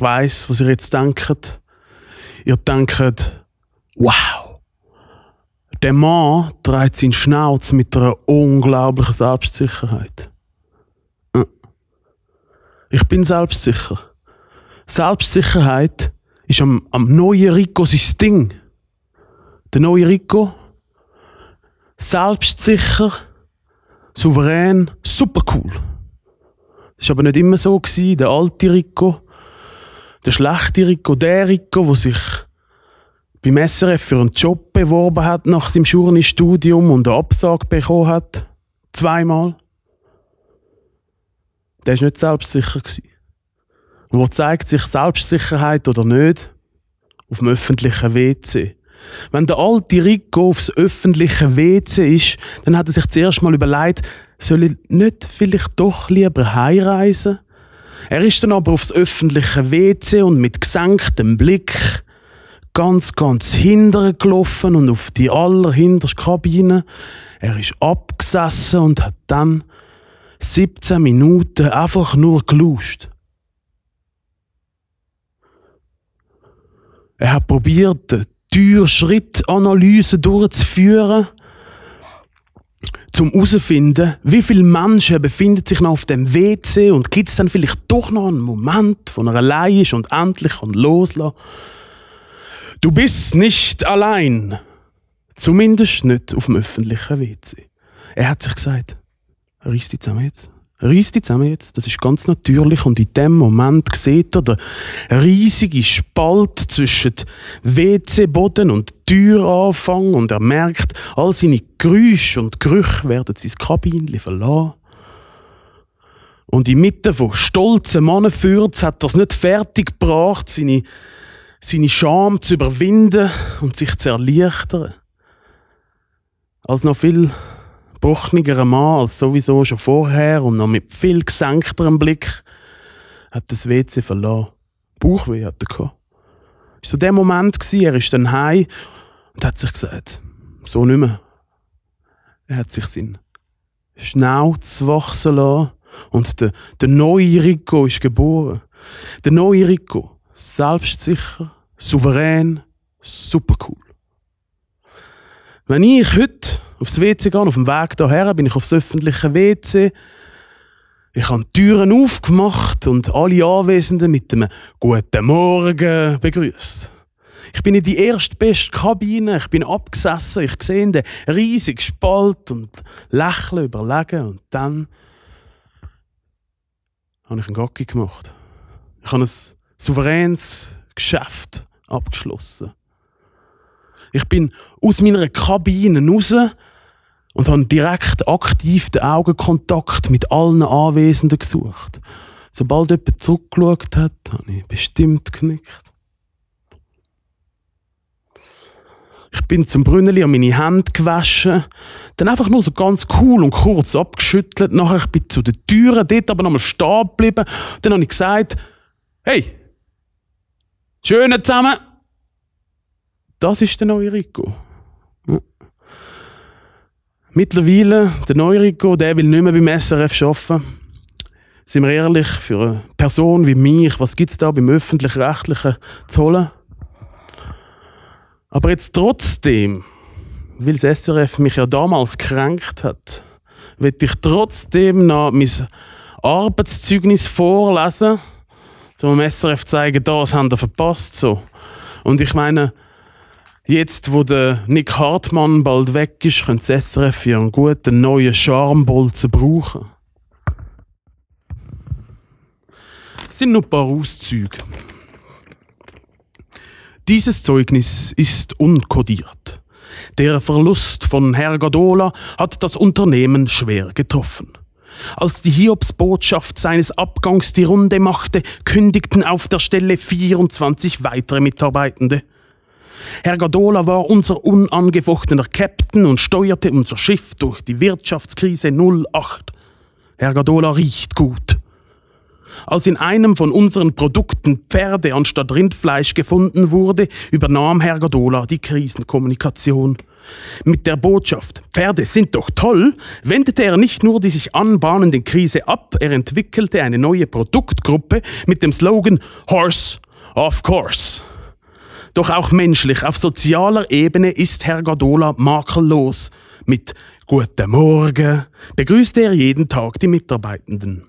ich weiß, was ihr jetzt denkt. Ihr denkt, wow, der Mann dreht seinen Schnauz mit einer unglaublichen Selbstsicherheit. Äh. Ich bin selbstsicher. Selbstsicherheit ist am, am neuen Rico sein Ding. Der neue Rico, selbstsicher, souverän, super cool. Das war aber nicht immer so. Gewesen. Der alte Rico der schlechte Rico, der Rico, der sich beim SRF für einen Job beworben hat nach seinem journey und eine Absage bekommen hat. Zweimal. Der war nicht selbstsicher. Und wo zeigt sich Selbstsicherheit oder nicht? Auf dem öffentlichen WC. Wenn der alte Rico aufs öffentliche WC ist, dann hat er sich zuerst mal überlegt, soll ich nicht vielleicht doch lieber heimreisen? Er ist dann aber aufs öffentliche WC und mit gesenktem Blick ganz, ganz hinterher gelaufen und auf die allerhinterste Kabine. Er ist abgesessen und hat dann 17 Minuten einfach nur geluscht. Er hat probiert, Türschrittanalyse durchzuführen zum herauszufinden, wie viele Menschen befinden sich noch auf dem WC und gibt es dann vielleicht doch noch einen Moment, wo er allein ist und endlich kann loslassen. Du bist nicht allein. Zumindest nicht auf dem öffentlichen WC. Er hat sich gesagt, reiß dich zusammen jetzt. Reiss dich zusammen jetzt. Das ist ganz natürlich. Und in dem Moment sieht er den riesigen Spalt zwischen WC-Boden und Türanfang. Und er merkt, all seine Geräusche und Gerüche werden sein Kabinchen verlassen. Und inmitten von stolzen Mannenfürz hat er es nicht fertig gebracht, seine, seine Scham zu überwinden und sich zu erleichtern. Als noch viel gebrochenerer Mann als sowieso schon vorher und noch mit viel gesenkterem Blick, hat das WC verloren. Bauchweh hatte er Es war so der Moment, er ist dann heim und hat sich gesagt, so nicht mehr. Er hat sich seinen Schnauz wachsen lassen und der, der neue Rico ist geboren. Der neue Rico, selbstsicher, souverän, supercool. Wenn ich heute aufs WC gehen. Auf dem Weg hierher bin ich aufs öffentliche WC. Ich habe die Türen aufgemacht und alle Anwesenden mit einem Guten Morgen begrüßt. Ich bin in die erstbeste Kabine, ich bin abgesessen, ich sehe den riesigen Spalt und lächle, überlege und dann habe ich einen Gacki gemacht. Ich habe ein souveränes Geschäft abgeschlossen. Ich bin aus meiner Kabine raus, und habe direkt aktiv den Augenkontakt mit allen Anwesenden gesucht. Sobald jemand zurückgeschaut hat, habe ich bestimmt genickt. Ich bin zum Brünneli und meine Hände gewaschen, dann einfach nur so ganz cool und kurz abgeschüttelt. Nachher bin ich zu den Türen, dort aber nochmal stehen geblieben. Dann habe ich gesagt, hey, schönen zusammen. Das ist der neue Rico. Mittlerweile, der Neurico, der will nicht mehr beim SRF arbeiten. Sind wir ehrlich, für eine Person wie mich, was gibt es da beim Öffentlich-Rechtlichen zu holen? Aber jetzt trotzdem, weil das SRF mich ja damals kränkt hat, will ich trotzdem noch mein Arbeitszeugnis vorlesen, um dem SRF zu zeigen, das haben wir verpasst. So. Und ich meine, Jetzt, wo der Nick Hartmann bald weg ist, könnte das SRF für einen guten neuen Charmbolzen brauchen. Es sind nur ein paar Auszüge. Dieses Zeugnis ist unkodiert. Der Verlust von Hergadola hat das Unternehmen schwer getroffen. Als die Hiobsbotschaft seines Abgangs die Runde machte, kündigten auf der Stelle 24 weitere Mitarbeitende – Herr Gadola war unser unangefochtener Captain und steuerte unser Schiff durch die Wirtschaftskrise 08. Herr Gadola riecht gut. Als in einem von unseren Produkten Pferde anstatt Rindfleisch gefunden wurde, übernahm Herr Gadola die Krisenkommunikation. Mit der Botschaft Pferde sind doch toll wendete er nicht nur die sich anbahnende Krise ab, er entwickelte eine neue Produktgruppe mit dem Slogan Horse of Course. Doch auch menschlich, auf sozialer Ebene ist Herr Gadola makellos. Mit Guten Morgen begrüßt er jeden Tag die Mitarbeitenden.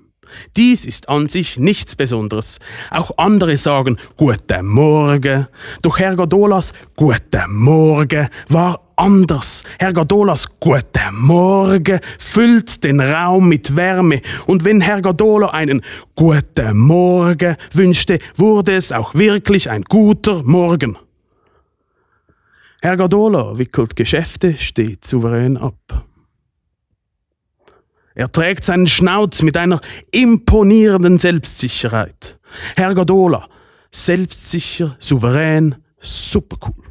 Dies ist an sich nichts Besonderes. Auch andere sagen Guten Morgen. Doch Herr Godolas Guten Morgen war anders. Herr Godolas Guten Morgen füllt den Raum mit Wärme und wenn Herr Godola einen Guten Morgen wünschte, wurde es auch wirklich ein guter Morgen. Herr Godola wickelt Geschäfte steht souverän ab. Er trägt seinen Schnauz mit einer imponierenden Selbstsicherheit. Herr Godola, selbstsicher, souverän, supercool.